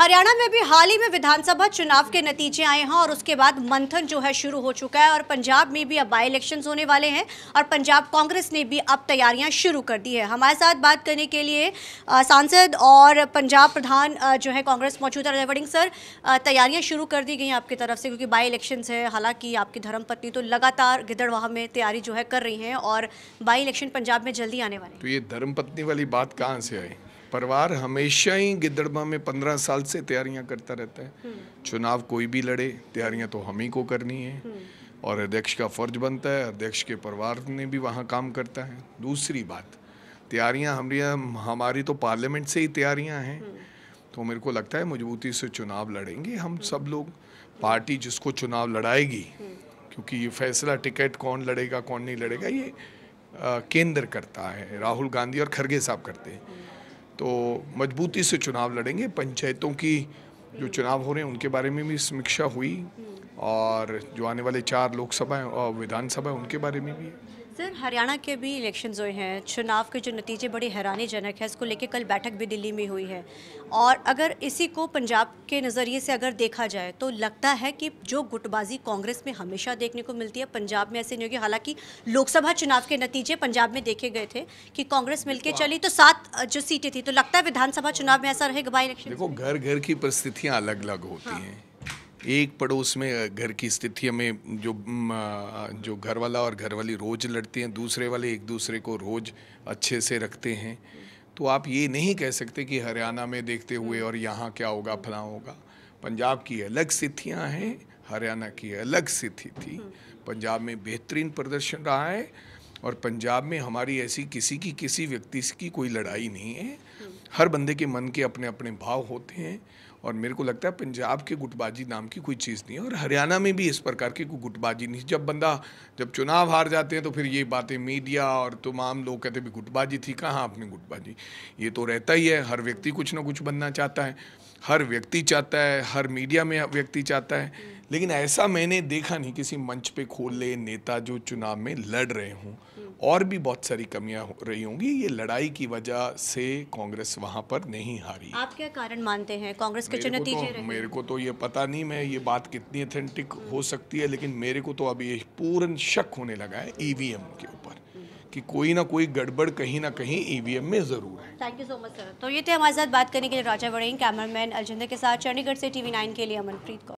हरियाणा में भी हाल ही में विधानसभा चुनाव के नतीजे आए हैं और उसके बाद मंथन जो है शुरू हो चुका है और पंजाब में भी अब बाई इलेक्शन होने वाले हैं और पंजाब कांग्रेस ने भी अब तैयारियां शुरू कर दी है हमारे साथ बात करने के लिए सांसद और पंजाब प्रधान जो है कांग्रेस मौजूद है वडिंग सर तैयारियाँ शुरू कर दी गई आपकी तरफ से क्योंकि बाई इलेक्शन है हालांकि आपकी धर्मपत्नी तो लगातार गिदड़वाह में तैयारी जो है कर रही हैं और बाई इलेक्शन पंजाब में जल्दी आने वाले तो ये धर्मपत्नी वाली बात कहाँ से आई परिवार हमेशा ही गिद्दड़बा में पंद्रह साल से तैयारियां करता रहता है हम्म। चुनाव कोई भी लड़े तैयारियां तो हम ही को करनी है हम्म। और अध्यक्ष का फर्ज बनता है अध्यक्ष के परिवार ने भी वहाँ काम करता है दूसरी बात तैयारियाँ हमारी हमारी तो पार्लियामेंट से ही तैयारियाँ हैं हम्म। तो मेरे को लगता है मजबूती से चुनाव लड़ेंगे हम सब लोग पार्टी जिसको चुनाव लड़ाएगी क्योंकि ये फैसला टिकट कौन लड़ेगा कौन नहीं लड़ेगा ये केंद्र करता है राहुल गांधी और खरगे साहब करते हैं तो मजबूती से चुनाव लड़ेंगे पंचायतों की जो चुनाव हो रहे हैं उनके बारे में भी समीक्षा हुई और जो आने वाले चार लोकसभा और विधानसभा उनके बारे में भी सर हरियाणा के भी इलेक्शन हुए हैं चुनाव के जो नतीजे बड़े हैरानीजनक है इसको लेके कल बैठक भी दिल्ली में हुई है और अगर इसी को पंजाब के नज़रिए से अगर देखा जाए तो लगता है कि जो गुटबाजी कांग्रेस में हमेशा देखने को मिलती है पंजाब में ऐसे नहीं होगी हालांकि लोकसभा चुनाव के नतीजे पंजाब में देखे गए थे कि कांग्रेस मिल चली तो सात जो सीटें थी तो लगता है विधानसभा चुनाव में ऐसा रहेगा बाई इलेक्शन देखो घर घर की परिस्थितियाँ अलग अलग होती हाँ। हैं एक पड़ोस में घर की स्थिति में जो जो घर वाला और घर वाली रोज़ लड़ते हैं दूसरे वाले एक दूसरे को रोज़ अच्छे से रखते हैं तो आप ये नहीं कह सकते कि हरियाणा में देखते हुए और यहाँ क्या होगा फला होगा पंजाब की अलग स्थितियाँ हैं हरियाणा की अलग स्थिति थी पंजाब में बेहतरीन प्रदर्शन रहा है और पंजाब में हमारी ऐसी किसी की किसी व्यक्ति की कोई लड़ाई नहीं है हर बंदे के मन के अपने अपने भाव होते हैं और मेरे को लगता है पंजाब के गुटबाजी नाम की कोई चीज़ नहीं है और हरियाणा में भी इस प्रकार की कोई गुटबाजी नहीं जब बंदा जब चुनाव हार जाते हैं तो फिर ये बातें मीडिया और तमाम लोग कहते भी गुटबाजी थी कहाँ आपने गुटबाजी ये तो रहता ही है हर व्यक्ति कुछ ना कुछ बनना चाहता है हर व्यक्ति चाहता है हर मीडिया में व्यक्ति चाहता है लेकिन ऐसा मैंने देखा नहीं किसी मंच पे खोल ले नेता जो चुनाव में लड़ रहे हों हम्म। और भी बहुत सारी कमियां हो रही होंगी ये लड़ाई की वजह से कांग्रेस वहां पर नहीं हारी आप क्या कारण मानते हैं कांग्रेस के चुनौती तो नतीजे तो, मेरे को तो ये पता नहीं मैं ये बात कितनी अथेंटिक हो हम्म। सकती है लेकिन मेरे को तो अब ये पूर्ण शक होने लगा है ईवीएम e के ऊपर हम्म। कि कोई ना कोई गड़बड़ कहीं ना कहीं ईवीएम e में जरूर है thank you so much sir तो ये थे हमारे साथ बात करने के लिए राजा बड़े कैमरामैन अलजिंदर के साथ चंडीगढ़ से टीवी नाइन के लिए अमनप्रीत